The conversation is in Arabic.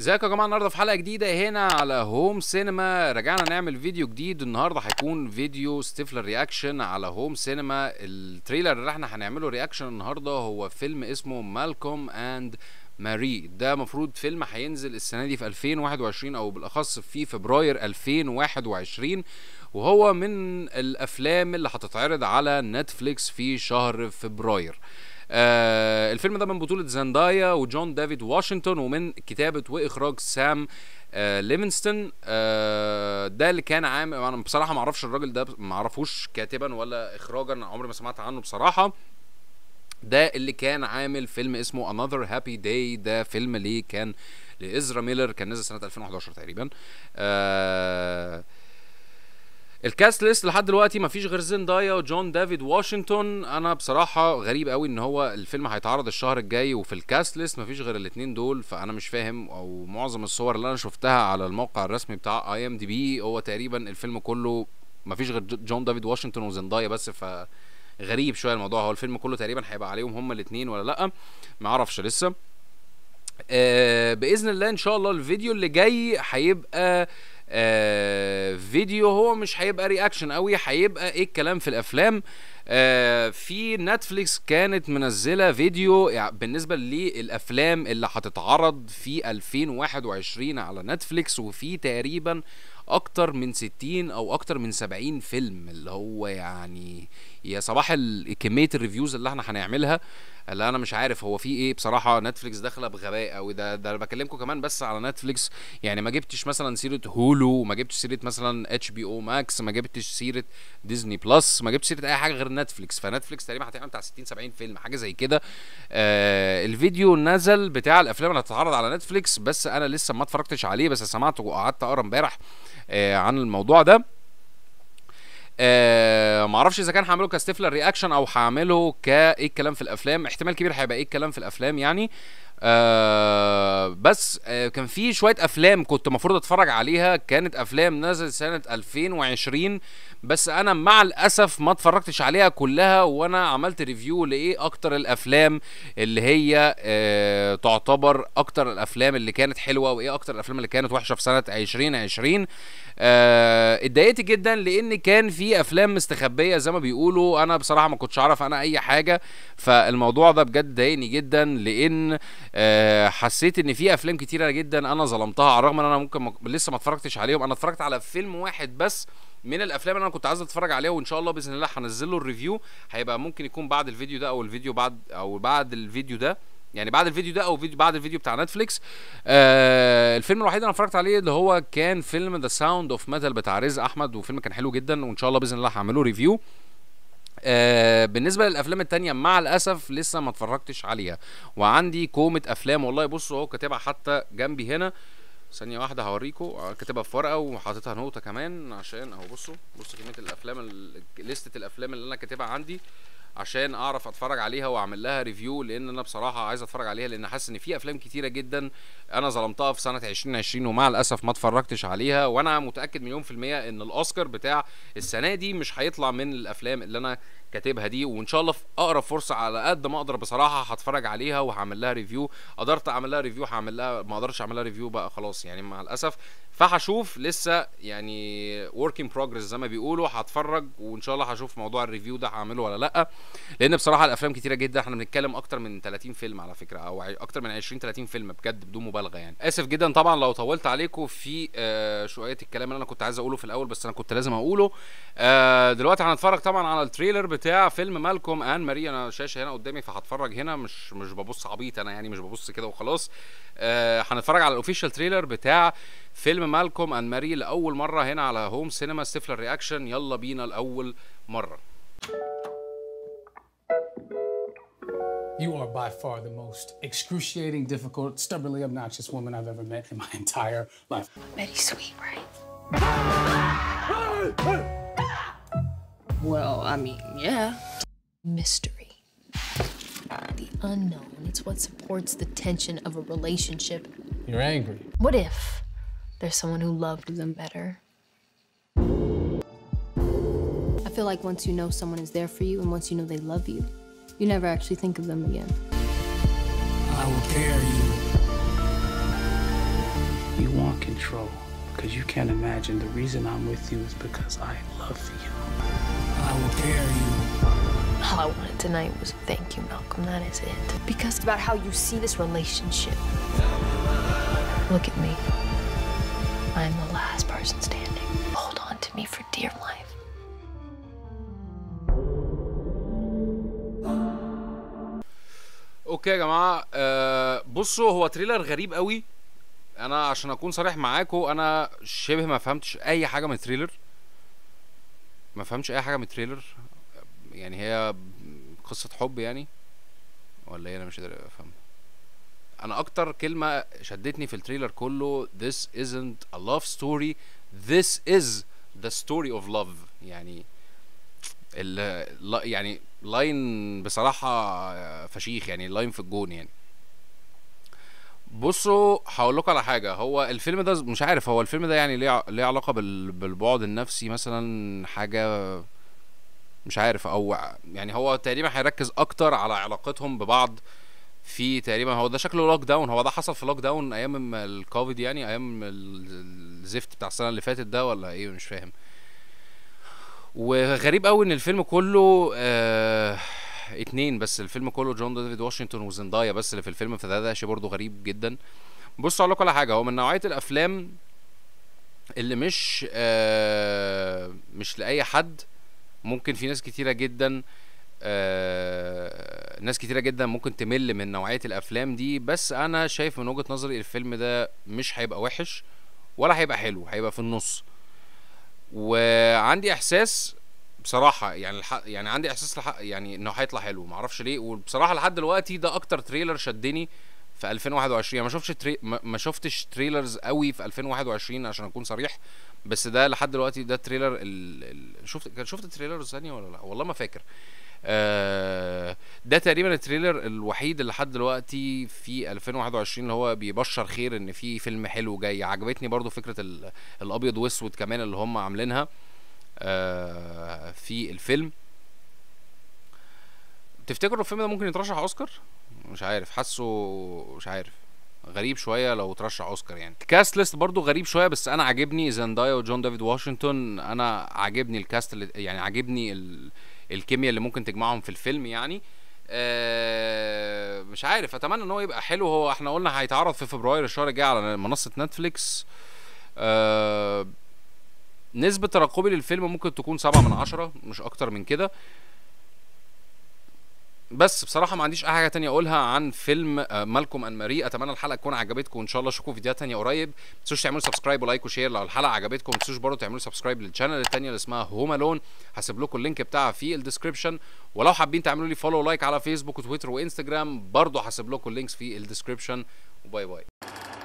ازيكم يا جماعه النهارده في حلقه جديده هنا على هوم سينما رجعنا نعمل فيديو جديد النهارده هيكون فيديو ستيفلر رياكشن على هوم سينما التريلر اللي احنا هنعمله رياكشن النهارده هو فيلم اسمه مالكوم اند ماري ده مفروض فيلم هينزل السنه دي في 2021 او بالاخص في فبراير 2021 وهو من الافلام اللي هتتعرض على نتفليكس في شهر فبراير آه الفيلم ده من بطولة زندايا وجون ديفيد واشنطن ومن كتابة وإخراج سام آه ليفنستون آه ده اللي كان عام انا يعني بصراحه ما اعرفش الراجل ده ما اعرفوش كاتبا ولا اخراجا عمري ما سمعت عنه بصراحه ده اللي كان عامل فيلم اسمه Another Happy Day ده فيلم ليه كان لإزرا ميلر كان نزل سنة 2011 تقريبا آه الكاست ليست لحد دلوقتي مفيش غير زندايا وجون ديفيد واشنطن انا بصراحه غريب قوي ان هو الفيلم هيتعرض الشهر الجاي وفي الكاست ليست مفيش غير الاثنين دول فانا مش فاهم او معظم الصور اللي انا شفتها على الموقع الرسمي بتاع اي ام دي بي هو تقريبا الفيلم كله مفيش غير جون ديفيد واشنطن وزندايا بس ف غريب شويه الموضوع هو الفيلم كله تقريبا هيبقى عليهم هما الاثنين ولا لا ما اعرفش لسه آه باذن الله ان شاء الله الفيديو اللي جاي هيبقى آه فيديو هو مش هيبقى رياكشن قوي هيبقى ايه الكلام في الافلام آه في نتفليكس كانت منزله فيديو يعني بالنسبه للافلام اللي هتتعرض في 2021 على نتفليكس وفي تقريبا اكتر من 60 او اكتر من 70 فيلم اللي هو يعني يا صباح كميه الريفيوز اللي احنا هنعملها اللي انا مش عارف هو في ايه بصراحه نتفليكس داخله بغباء قوي ده ده انا بكلمكم كمان بس على نتفليكس يعني ما جبتش مثلا سيره هولو ما جبتش سيره مثلا اتش بي او ماكس ما جبتش سيره ديزني بلس ما جبتش سيره اي حاجه غير نتفليكس فنتفليكس تقريبا هتعمل بتاع 60 70 فيلم حاجه زي كده آه الفيديو نزل بتاع الافلام اللي هتتعرض على نتفليكس بس انا لسه ما اتفرجتش عليه بس سمعته وقعدت اقرا امبارح آه عن الموضوع ده آه معرفش اذا كان هعمله كستيفلر رياكشن او هعمله كايه الكلام في الافلام احتمال كبير هيبقى ايه الكلام في الافلام يعني آه بس آه كان في شويه افلام كنت المفروض اتفرج عليها كانت افلام نزلت سنه 2020 بس انا مع الاسف ما اتفرجتش عليها كلها وانا عملت ريفيو لايه اكتر الافلام اللي هي آه تعتبر اكتر الافلام اللي كانت حلوه وايه اكتر الافلام اللي كانت وحشه في سنه 2020 آه، اتضايقت جدا لان كان في افلام مستخبيه زي ما بيقولوا انا بصراحه ما كنتش اعرف انا اي حاجه فالموضوع ده بجد ضايقني جدا لان آه، حسيت ان في افلام كتيره جدا انا ظلمتها على الرغم ان انا ممكن لسه ما اتفرجتش عليهم انا اتفرجت على فيلم واحد بس من الافلام اللي انا كنت عايز اتفرج عليها وان شاء الله باذن الله هنزل له الريفيو هيبقى ممكن يكون بعد الفيديو ده او الفيديو بعد او بعد الفيديو ده يعني بعد الفيديو ده او فيديو بعد الفيديو بتاع نتفليكس آه الفيلم الوحيد اللي انا اتفرجت عليه اللي هو كان فيلم ذا ساوند اوف ميتال بتاع رزق احمد وفيلم كان حلو جدا وان شاء الله باذن الله هعمله ريفيو آه بالنسبه للافلام التانية مع الاسف لسه ما اتفرجتش عليها وعندي كومه افلام والله بصوا اهو كاتبها حتى جنبي هنا ثانية واحدة هوريكو آه، كاتبها في ورقة وحاططها نقطة كمان عشان اهو بصوا بصوا كمية الافلام لستة الافلام اللي انا كاتبها عندي عشان اعرف اتفرج عليها واعمل لها ريفيو لان انا بصراحه عايز اتفرج عليها لان حاسس ان في افلام كتيره جدا انا ظلمتها في سنه 2020 ومع الاسف ما اتفرجتش عليها وانا متاكد مليون في الميه ان الاوسكار بتاع السنه دي مش هيطلع من الافلام اللي انا كاتبها دي وان شاء الله في اقرب فرصه على قد ما اقدر بصراحه هتفرج عليها وهعمل لها ريفيو قدرت اعمل لها ريفيو هعمل لها ما اقدرش اعمل لها ريفيو بقى خلاص يعني مع الاسف فهشوف لسه يعني وركينج بروجريس زي ما بيقولوا هتفرج وان شاء الله هشوف موضوع الريفيو ده هعمله ولا لا لان بصراحه الافلام كتيره جدا احنا بنتكلم اكتر من 30 فيلم على فكره او اكتر من 20 30 فيلم بجد بدون مبالغه يعني اسف جدا طبعا لو طولت عليكم في آه، شويه الكلام اللي انا كنت عايز اقوله في الاول بس انا كنت لازم اقوله آه، دلوقتي هنتفرج طبعا على التريلر بتاع فيلم مالكوم ان ماري انا الشاشه هنا قدامي فهتفرج هنا مش مش ببص عبيط انا يعني مش ببص كده وخلاص آه، هنتفرج آه على الاوفيشال تريلر بتاع فيلم مالكوم ان ماري لاول مره هنا على هوم سينما ستيفلر رياكشن يلا بينا لاول مره You are by far the most excruciating, difficult, stubbornly obnoxious woman I've ever met in my entire life. Betty Sweet, right? Well, I mean, yeah. Mystery. The unknown. It's what supports the tension of a relationship. You're angry. What if there's someone who loved them better? I feel like once you know someone is there for you and once you know they love you, you never actually think of them again. I will care you. You want control because you can't imagine the reason I'm with you is because I love you. I will bury you. All I wanted tonight was thank you, Malcolm. That is it. Because it's about how you see this relationship. Look at me. I'm the last person standing. Hold on to me for dear life. اوكي يا جماعه أه بصوا هو تريلر غريب قوي انا عشان اكون صريح معاكم انا شبه ما فهمتش اي حاجه من التريلر ما فهمش اي حاجه من التريلر يعني هي قصه حب يعني ولا ايه انا مش قادر افهم انا اكتر كلمه شدتني في التريلر كله this isn't a love story this is the story of love يعني ال يعني لاين بصراحه فشيخ يعني لاين في الجون يعني بصوا هقول لكم على حاجه هو الفيلم ده مش عارف هو الفيلم ده يعني ليه ليه علاقه بال... بالبعد النفسي مثلا حاجه مش عارف او يعني هو تقريبا هيركز اكتر على علاقتهم ببعض في تقريبا هو ده شكله لوك داون هو ده حصل في لوك داون ايام الكوفيد يعني ايام الزفت بتاع السنه اللي فاتت ده ولا ايه مش فاهم وغريب قوي ان الفيلم كله آه اتنين بس الفيلم كله جون ديفيد واشنطن وزندايا بس اللي في الفيلم فده ده شيء برضه غريب جدا بصوا اقول لكم على حاجه هو من نوعيه الافلام اللي مش آه مش لاي حد ممكن في ناس كتيره جدا آه ناس كتيره جدا ممكن تمل من نوعيه الافلام دي بس انا شايف من وجهه نظري الفيلم ده مش هيبقى وحش ولا هيبقى حلو هيبقى في النص وعندي احساس بصراحه يعني الح... يعني عندي احساس لح... يعني انه هيطلع حلو معرفش ليه وبصراحه لحد دلوقتي ده اكتر تريلر شدني في 2021 يعني ما شفتش تري... ما شفتش تريلرز قوي في 2021 عشان اكون صريح بس ده لحد دلوقتي ده التريلر ال... ال... شفت كان شفت التريلر الثانيه ولا لا والله ما فاكر آه، ده تقريبا التريلر الوحيد اللي لحد دلوقتي في 2021 اللي هو بيبشر خير ان في فيلم حلو جاي عجبتني برضو فكره الابيض واسود كمان اللي هم عاملينها آه... آه، في الفيلم تفتكروا الفيلم ده ممكن يترشح اوسكار مش عارف حاسه مش عارف غريب شويه لو ترشح اوسكار يعني الكاست ليست برضو غريب شويه بس انا عاجبني زندايا وجون ديفيد واشنطن انا عاجبني الكاست اللي يعني عاجبني ال... الكيمياء اللي ممكن تجمعهم في الفيلم يعني أه مش عارف اتمنى ان هو يبقى حلو هو احنا قلنا هيتعرض في فبراير الشهر الجاي على منصه نتفليكس أه نسبة ترقبي للفيلم ممكن تكون سبعة من عشرة مش أكتر من كده بس بصراحة ما عنديش أي حاجة تانية أقولها عن فيلم آه، مالكوم أن ماري أتمنى الحلقة تكون عجبتكم إن شاء الله أشوفكم فيديوهات تانية قريب ما تنسوش تعملوا سبسكرايب ولايك وشير لو الحلقة عجبتكم ما تنسوش برضه تعملوا سبسكرايب للشانل التانية اللي اسمها هوم ألون هسيب لكم اللينك بتاعها في الديسكربشن ولو حابين تعملوا لي فولو لايك على فيسبوك وتويتر وانستجرام برضه هسيب لكم اللينكس في الديسكربشن وباي باي